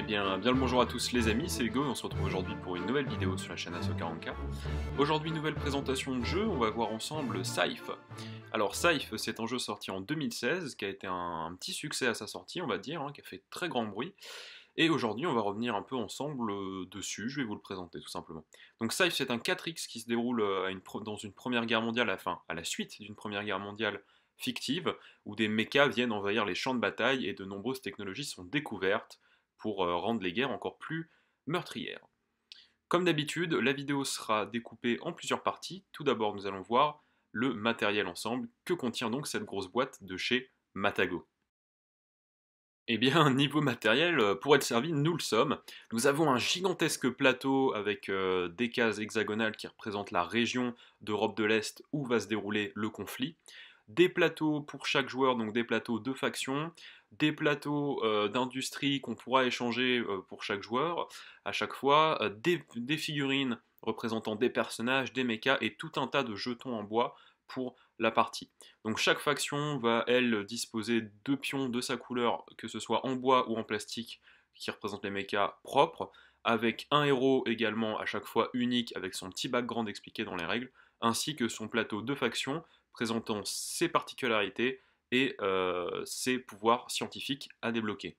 Eh bien, bien le bonjour à tous les amis, c'est Hugo et on se retrouve aujourd'hui pour une nouvelle vidéo sur la chaîne Aso40k. Aujourd'hui, nouvelle présentation de jeu, on va voir ensemble Scythe. Alors Scythe, c'est un jeu sorti en 2016, qui a été un, petit succès à sa sortie, on va dire, hein, qui a fait très grand bruit. Et aujourd'hui, on va revenir un peu ensemble euh, dessus, je vais vous le présenter tout simplement. Donc Scythe, c'est un 4X qui se déroule euh, dans une première guerre mondiale, enfin à la suite d'une première guerre mondiale fictive, où des mechas viennent envahir les champs de bataille et de nombreuses technologies sont découvertes, pour euh, rendre les guerres encore plus meurtrières. Comme d'habitude, la vidéo sera découpée en plusieurs parties. Tout d'abord, nous allons voir le matériel ensemble. Que contient donc cette grosse boîte de chez Matago eh bien, niveau matériel, euh, pour être servi, nous le sommes. Nous avons un gigantesque plateau avec euh, des cases hexagonales qui représentent la région d'Europe de l'Est où va se dérouler le conflit des plateaux pour chaque joueur, donc des plateaux de factions, des plateaux euh, d'industrie qu'on pourra échanger euh, pour chaque joueur à chaque fois, euh, des, figurines représentant des personnages, des mechas et tout un tas de jetons en bois pour la partie. Donc chaque faction va elle disposer de pions de sa couleur, que ce soit en bois ou en plastique, qui représentent les mechas propres, avec un héros également à chaque fois unique avec son petit background expliqué dans les règles, ainsi que son plateau de faction présentant ses particularités et euh, ses pouvoirs scientifiques à débloquer.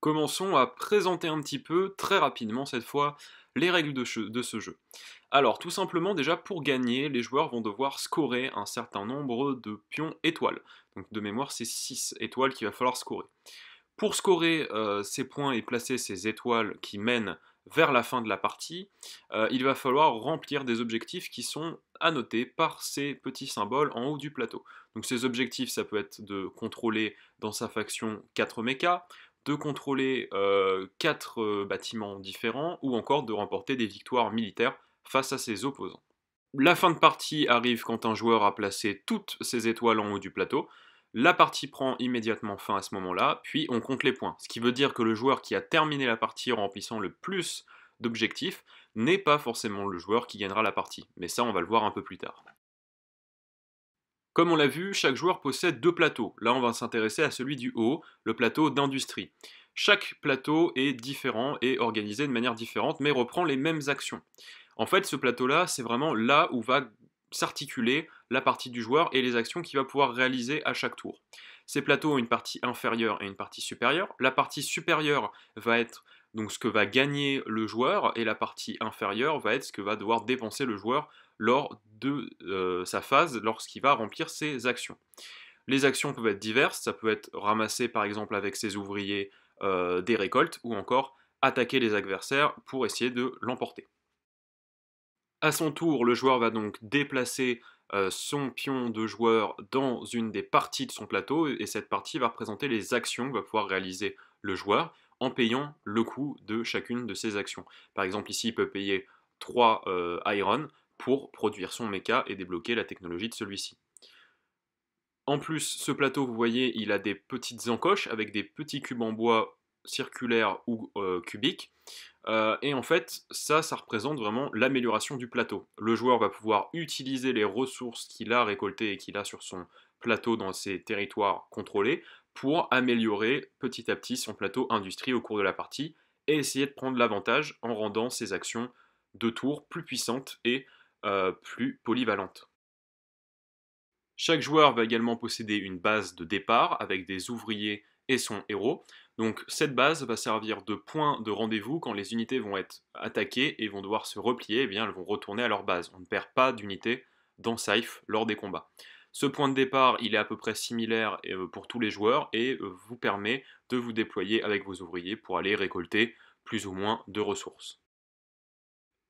Commençons à présenter un petit peu, très rapidement cette fois, les règles de, ce jeu. Alors tout simplement déjà pour gagner, les joueurs vont devoir scorer un certain nombre de pions étoiles. Donc de mémoire c'est 6 étoiles qu'il va falloir scorer. Pour scorer euh, ces points et placer ces étoiles qui mènent vers la fin de la partie, euh, il va falloir remplir des objectifs qui sont annotés par ces petits symboles en haut du plateau. Donc ces objectifs, ça peut être de contrôler dans sa faction 4 mechas, de contrôler 4 euh, euh, bâtiments différents, ou encore de remporter des victoires militaires face à ses opposants. La fin de partie arrive quand un joueur a placé toutes ses étoiles en haut du plateau, la partie prend immédiatement fin à ce moment-là, puis on compte les points. Ce qui veut dire que le joueur qui a terminé la partie en remplissant le plus d'objectifs n'est pas forcément le joueur qui gagnera la partie, mais ça on va le voir un peu plus tard. Comme on l'a vu, chaque joueur possède deux plateaux. Là on va s'intéresser à celui du haut, le plateau d'industrie. Chaque plateau est différent et organisé de manière différente, mais reprend les mêmes actions. En fait, ce plateau-là, c'est vraiment là où va s'articuler la partie du joueur et les actions qu'il va pouvoir réaliser à chaque tour. Ces plateaux ont une partie inférieure et une partie supérieure. La partie supérieure va être donc ce que va gagner le joueur et la partie inférieure va être ce que va devoir dépenser le joueur lors de euh, sa phase, lorsqu'il va remplir ses actions. Les actions peuvent être diverses, ça peut être ramasser par exemple avec ses ouvriers euh, des récoltes ou encore attaquer les adversaires pour essayer de l'emporter. À son tour, le joueur va donc déplacer euh, son pion de joueur dans une des parties de son plateau et cette partie va représenter les actions que va pouvoir réaliser le joueur en payant le coût de chacune de ses actions. Par exemple, ici, il peut payer 3 euh, iron pour produire son mecha et débloquer la technologie de celui-ci. En plus, ce plateau, vous voyez, il a des petites encoches avec des petits cubes en bois circulaires ou euh, cubiques euh, et en fait, ça, ça représente vraiment l'amélioration du plateau. Le joueur va pouvoir utiliser les ressources qu'il a récoltées et qu'il a sur son plateau dans ses territoires contrôlés pour améliorer petit à petit son plateau industrie au cours de la partie et essayer de prendre l'avantage en rendant ses actions de tour plus puissantes et euh, plus polyvalentes. Chaque joueur va également posséder une base de départ avec des ouvriers et son héros. Donc cette base va servir de point de rendez-vous quand les unités vont être attaquées et vont devoir se replier, eh bien elles vont retourner à leur base. On ne perd pas d'unités dans Saif lors des combats. Ce point de départ, il est à peu près similaire euh, pour tous les joueurs et euh, vous permet de vous déployer avec vos ouvriers pour aller récolter plus ou moins de ressources.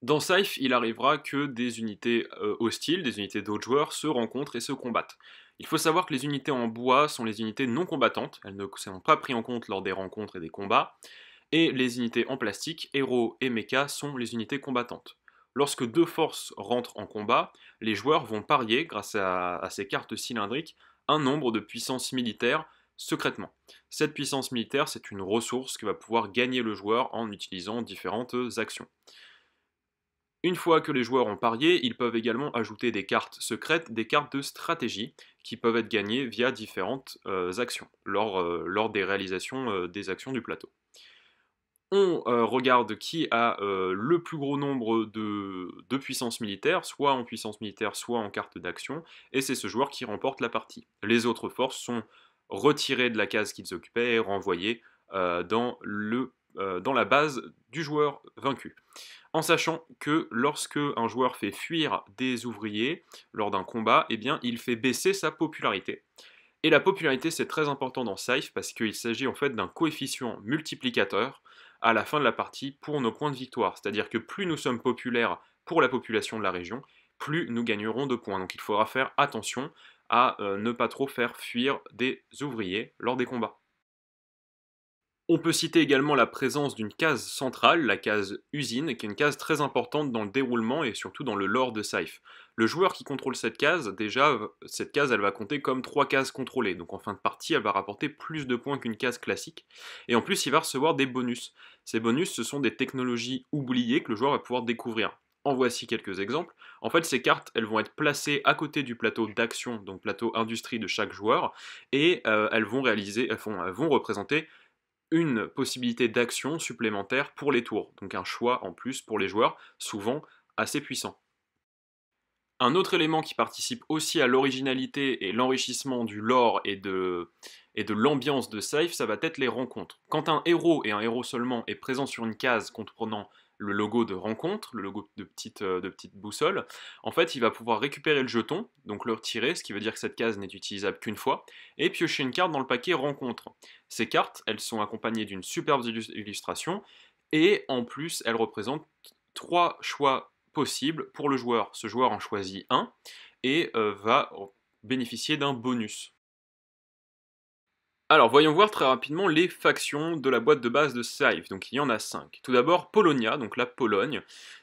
Dans Saif, il arrivera que des unités euh, hostiles, des unités d'autres joueurs, se rencontrent et se combattent. Il faut savoir que les unités en bois sont les unités non combattantes, elles ne sont pas prises en compte lors des rencontres et des combats, et les unités en plastique, héros et mecha, sont les unités combattantes. Lorsque deux forces rentrent en combat, les joueurs vont parier, grâce à, à ces cartes cylindriques, un nombre de puissances militaires secrètement. Cette puissance militaire, c'est une ressource que va pouvoir gagner le joueur en utilisant différentes actions. Une fois que les joueurs ont parié, ils peuvent également ajouter des cartes secrètes, des cartes de stratégie, qui peuvent être gagnés via différentes euh, actions lors, euh, lors, des réalisations euh, des actions du plateau. On regarde qui a le plus gros nombre de, de puissances militaires, soit en puissance militaire, soit en carte d'action, et c'est ce joueur qui remporte la partie. Les autres forces sont retirées de la case qu'ils occupaient et renvoyées dans le euh, dans la base du joueur vaincu. En sachant que lorsque un joueur fait fuir des ouvriers lors d'un combat, eh bien, il fait baisser sa popularité. Et la popularité, c'est très important dans Scythe parce qu'il s'agit en fait d'un coefficient multiplicateur à la fin de la partie pour nos points de victoire. C'est-à-dire que plus nous sommes populaires pour la population de la région, plus nous gagnerons de points. Donc il faudra faire attention à euh, ne pas trop faire fuir des ouvriers lors des combats. On peut citer également la présence d'une case centrale, la case usine, qui est une case très importante dans le déroulement et surtout dans le lore de Scythe. Le joueur qui contrôle cette case, déjà, cette case, elle va compter comme trois cases contrôlées. Donc en fin de partie, elle va rapporter plus de points qu'une case classique. Et en plus, il va recevoir des bonus. Ces bonus, ce sont des technologies oubliées que le joueur va pouvoir découvrir. En voici quelques exemples. En fait, ces cartes, elles vont être placées à côté du plateau d'action, donc plateau industrie de chaque joueur, et euh, elles, vont réaliser, elles vont représenter une possibilité d'action supplémentaire pour les tours, donc un choix en plus pour les joueurs, souvent assez puissant. Un autre élément qui participe aussi à l'originalité et l'enrichissement du lore et de, et de l'ambiance de Safe, ça va être les rencontres. Quand un héros et un héros seulement est présent sur une case comprenant le logo de rencontre, le logo de petite, euh, de boussole, en fait, il va pouvoir récupérer le jeton, donc le retirer, ce qui veut dire que cette case n'est utilisable qu'une fois, et piocher une carte dans le paquet rencontre. Ces cartes, elles sont accompagnées d'une superbe illustration, et en plus, elles représentent trois choix possibles pour le joueur. Ce joueur en choisit un et euh, va bénéficier d'un bonus. Alors voyons voir très rapidement les factions de la boîte de base de Scythe, donc il y en a 5. Tout d'abord Polonia, donc la Pologne.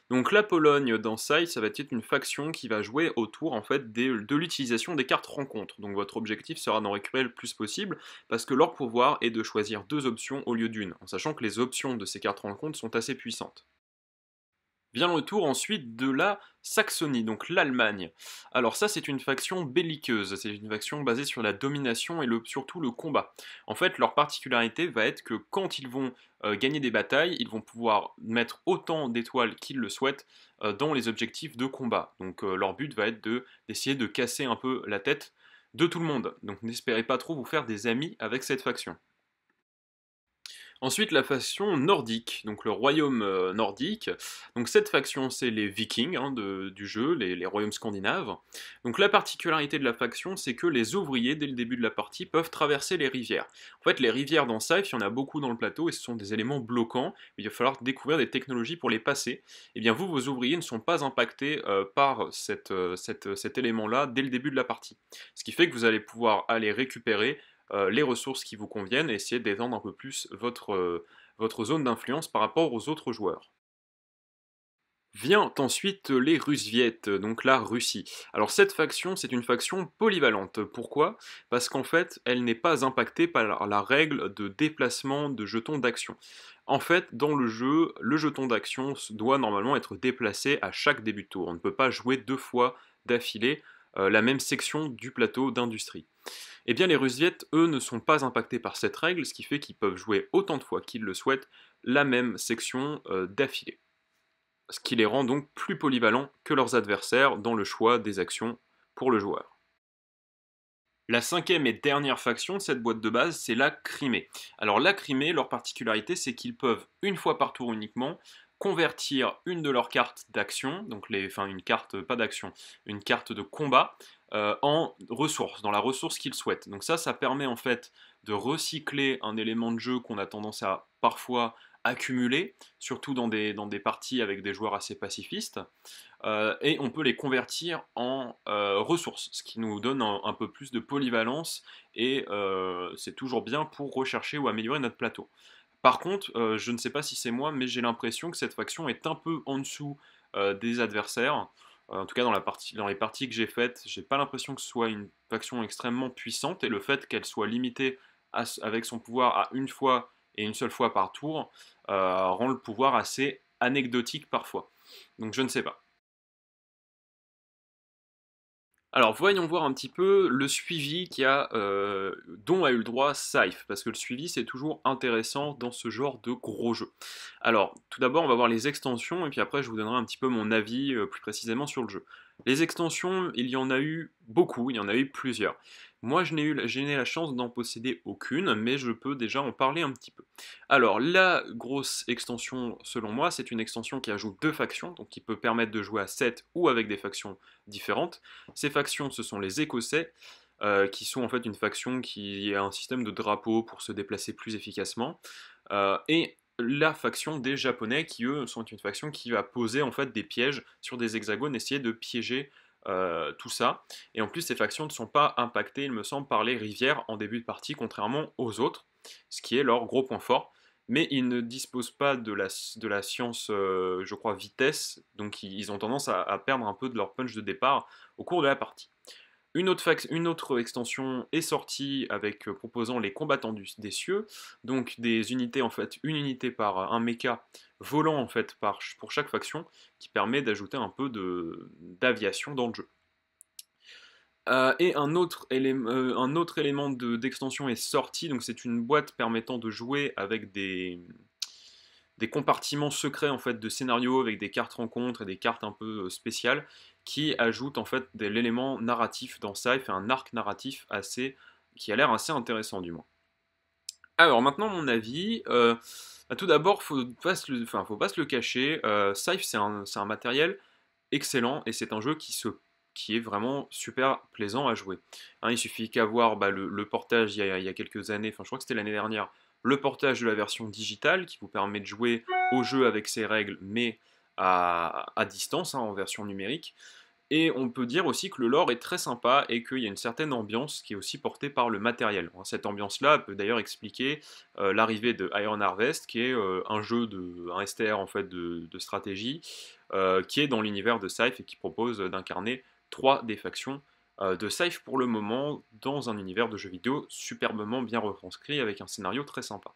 Donc la Pologne dans Scythe, ça va être une faction qui va jouer autour en fait de l'utilisation des cartes rencontres. Donc votre objectif sera d'en récupérer le plus possible, parce que leur pouvoir est de choisir deux options au lieu d'une, en sachant que les options de ces cartes rencontres sont assez puissantes. Vient le tour ensuite de la Saxonie, donc l'Allemagne. Alors ça, c'est une faction belliqueuse, c'est une faction basée sur la domination et surtout le combat. En fait, leur particularité va être que quand ils vont euh, gagner des batailles, ils vont pouvoir mettre autant d'étoiles qu'ils le souhaitent euh, dans les objectifs de combat. Donc euh, leur but va être d'essayer de casser un peu la tête de tout le monde. Donc n'espérez pas trop vous faire des amis avec cette faction. Ensuite, la faction nordique, donc le royaume euh, nordique. Donc cette faction, c'est les vikings hein, du jeu, les, royaumes scandinaves. Donc la particularité de la faction, c'est que les ouvriers, dès le début de la partie, peuvent traverser les rivières. En fait, les rivières dans Scythe, il y en a beaucoup dans le plateau, et ce sont des éléments bloquants. Il va falloir découvrir des technologies pour les passer. Et eh bien vous, vos ouvriers ne sont pas impactés euh, par euh, cet élément-là dès le début de la partie. Ce qui fait que vous allez pouvoir aller récupérer euh, les ressources qui vous conviennent et essayer d'étendre un peu plus euh, votre, zone d'influence par rapport aux autres joueurs. Vient ensuite les Rusviettes, donc la Russie. Alors cette faction, c'est une faction polyvalente. Pourquoi Parce qu'en fait, elle n'est pas impactée par la règle de déplacement de jetons d'action. En fait, dans le jeu, le jeton d'action doit normalement être déplacé à chaque début de tour. On ne peut pas jouer deux fois d'affilée euh, la même section du plateau d'industrie. Eh bien, les Rusviettes, eux, ne sont pas impactés par cette règle, ce qui fait qu'ils peuvent jouer autant de fois qu'ils le souhaitent la même section euh, d'affilée. Ce qui les rend donc plus polyvalents que leurs adversaires dans le choix des actions pour le joueur. La cinquième et dernière faction de cette boîte de base, c'est la Crimée. Alors la Crimée, leur particularité, c'est qu'ils peuvent, une fois par tour uniquement, convertir une de leurs cartes d'action, donc les, enfin une carte, pas d'action, une carte de combat, euh, en ressources, dans la ressource qu'il souhaite. Donc ça, ça permet en fait de recycler un élément de jeu qu'on a tendance à parfois accumuler, surtout dans des, dans des parties avec des joueurs assez pacifistes, euh, et on peut les convertir en euh, ressources, ce qui nous donne un, peu plus de polyvalence, et c'est toujours bien pour rechercher ou améliorer notre plateau. Par contre, je ne sais pas si c'est moi, mais j'ai l'impression que cette faction est un peu en dessous des adversaires. Euh, en tout cas, dans, la partie, dans les parties que j'ai faites, j'ai pas l'impression que ce soit une faction extrêmement puissante et le fait qu'elle soit limitée avec son pouvoir à une fois et une seule fois par tour euh, rend le pouvoir assez anecdotique parfois. Donc je ne sais pas. Alors voyons voir un petit peu le suivi qui a, euh, dont a eu le droit Scythe, parce que le suivi c'est toujours intéressant dans ce genre de gros jeu. Alors tout d'abord on va voir les extensions et puis après je vous donnerai un petit peu mon avis euh, plus précisément sur le jeu. Les extensions, il y en a eu beaucoup, il y en a eu plusieurs. Moi, je n'ai eu, j'ai la chance d'en posséder aucune, mais je peux déjà en parler un petit peu. Alors, la grosse extension, selon moi, c'est une extension qui ajoute deux factions, donc qui peut permettre de jouer à 7 ou avec des factions différentes. Ces factions, ce sont les Écossais, euh, qui sont en fait une faction qui a un système de drapeau pour se déplacer plus efficacement, euh, et la faction des Japonais, qui eux sont une faction qui va poser en fait des pièges sur des hexagones, essayer de piéger euh, tout ça. Et en plus, ces factions ne sont pas impactées, il me semble, par les rivières en début de partie, contrairement aux autres, ce qui est leur gros point fort. Mais ils ne disposent pas de la, de la science, euh, je crois, vitesse, donc ils ont tendance à perdre un peu de leur punch de départ au cours de la partie. Une autre, extension est sortie avec euh, proposant les combattants des cieux, donc des unités en fait, une unité par euh, un méca volant en fait par, pour chaque faction, qui permet d'ajouter un peu d'aviation dans le jeu. Euh, et un autre, élément, d'extension est sorti, donc c'est une boîte permettant de jouer avec des, des compartiments secrets en fait de scénarios avec des cartes rencontres et des cartes un peu euh, spéciales qui ajoutent en fait de l'élément narratif dans ça fait un arc narratif assez qui a l'air assez intéressant du moins. Alors maintenant mon avis, euh, bah, tout d'abord faut pas faut pas se le cacher, euh, Scythe c'est un, matériel excellent et c'est un jeu qui se qui est vraiment super plaisant à jouer. Hein, il suffit qu'à voir bah, le, portage il y, a, il y a quelques années, enfin je crois que c'était l'année dernière, le portage de la version digitale qui vous permet de jouer au jeu avec ses règles, mais à, distance, hein, en version numérique. Et on peut dire aussi que le lore est très sympa et qu'il y a une certaine ambiance qui est aussi portée par le matériel. Hein, cette ambiance-là peut d'ailleurs expliquer euh, l'arrivée de Iron Harvest, qui est euh, un jeu de un STR en fait de, stratégie, euh, qui est dans l'univers de Scythe et qui propose d'incarner trois des factions euh, de Safe pour le moment dans un univers de jeux vidéo superbement bien retranscrit avec un scénario très sympa.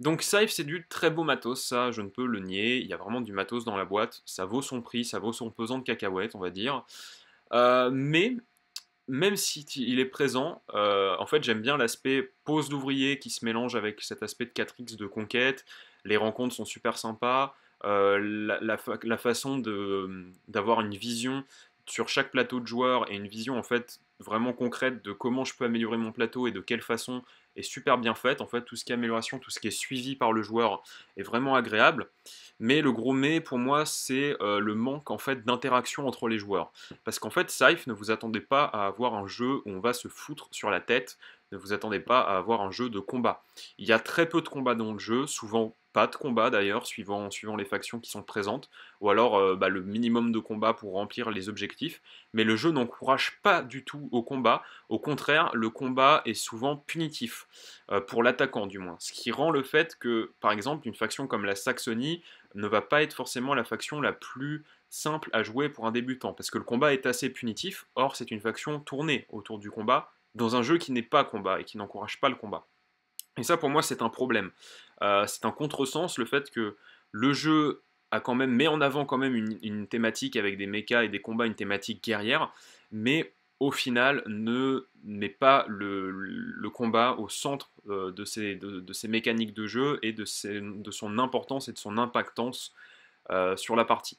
Donc Safe c'est du très beau matos, ça je ne peux le nier, il y a vraiment du matos dans la boîte, ça vaut son prix, ça vaut son pesant de cacahuètes on va dire. Euh, mais même s'il il est présent, euh, en fait j'aime bien l'aspect pose d'ouvrier qui se mélange avec cet aspect de 4X de conquête, les rencontres sont super sympas, la, la, façon d'avoir une vision sur chaque plateau de joueurs et une vision en fait vraiment concrète de comment je peux améliorer mon plateau et de quelle façon est super bien faite. En fait, tout ce qui est amélioration, tout ce qui est suivi par le joueur est vraiment agréable. Mais le gros mais pour moi, c'est euh, le manque en fait d'interaction entre les joueurs. Parce qu'en fait, Scythe, ne vous attendez pas à avoir un jeu où on va se foutre sur la tête. Ne vous attendez pas à avoir un jeu de combat. Il y a très peu de combats dans le jeu, souvent pas de combat d'ailleurs, suivant, suivant les factions qui sont présentes, ou alors euh, bah, le minimum de combat pour remplir les objectifs. Mais le jeu n'encourage pas du tout au combat, au contraire, le combat est souvent punitif, euh, pour l'attaquant du moins. Ce qui rend le fait que, par exemple, une faction comme la Saxonie ne va pas être forcément la faction la plus simple à jouer pour un débutant, parce que le combat est assez punitif, or c'est une faction tournée autour du combat, dans un jeu qui n'est pas combat et qui n'encourage pas le combat. Et ça, pour moi, c'est un problème. Euh, c'est un contresens le fait que le jeu a quand même met en avant quand même une, thématique avec des mechas et des combats, une thématique guerrière, mais au final ne met pas le, combat au centre euh, de, ses, de, mécaniques de jeu et de, de son importance et de son impactance euh, sur la partie.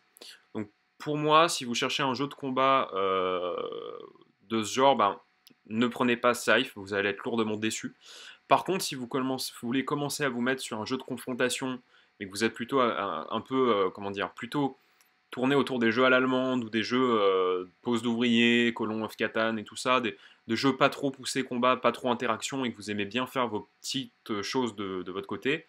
Donc pour moi, si vous cherchez un jeu de combat de ce genre, ben, ne prenez pas Scythe, vous allez être lourdement déçu. Par contre, si vous, voulez commencer à vous mettre sur un jeu de confrontation, et que vous êtes plutôt euh, un, peu, euh, comment dire, plutôt tourné autour des jeux à l'allemande ou des jeux euh, pose d'ouvriers, colon of Catan et tout ça, des, de jeux pas trop poussés combat, pas trop interaction et que vous aimez bien faire vos petites choses de, votre côté,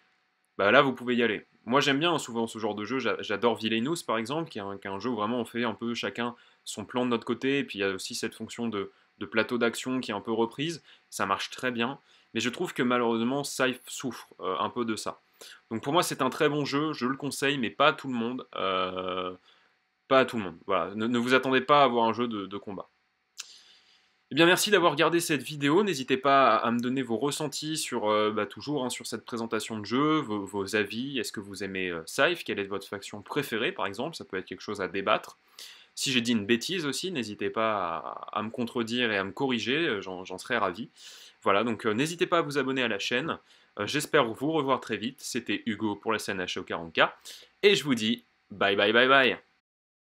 bah là vous pouvez y aller. Moi j'aime bien hein, souvent ce genre de jeu, j'adore Villainous par exemple, qui est, un, jeu où vraiment on fait un peu chacun son plan de notre côté, et puis il y a aussi cette fonction de plateau d'action qui est un peu reprise, ça marche très bien. Mais je trouve que malheureusement, Scythe souffre euh, un peu de ça. Donc pour moi, c'est un très bon jeu, je le conseille, mais pas à tout le monde. Euh, pas à tout le monde. Voilà, ne, vous attendez pas à avoir un jeu de, combat. Eh bien, merci d'avoir regardé cette vidéo. N'hésitez pas à me donner vos ressentis sur, euh, bah, toujours, hein, sur cette présentation de jeu, vos, avis. Est-ce que vous aimez Scythe Quelle est votre faction préférée, par exemple Ça peut être quelque chose à débattre. Si j'ai dit une bêtise aussi, n'hésitez pas à, à, me contredire et à me corriger. J'en serais ravi. Voilà, donc euh, n'hésitez pas à vous abonner à la chaîne. Euh, j'espère vous revoir très vite. C'était Hugo pour la scène HO40K. Et je vous dis bye bye bye bye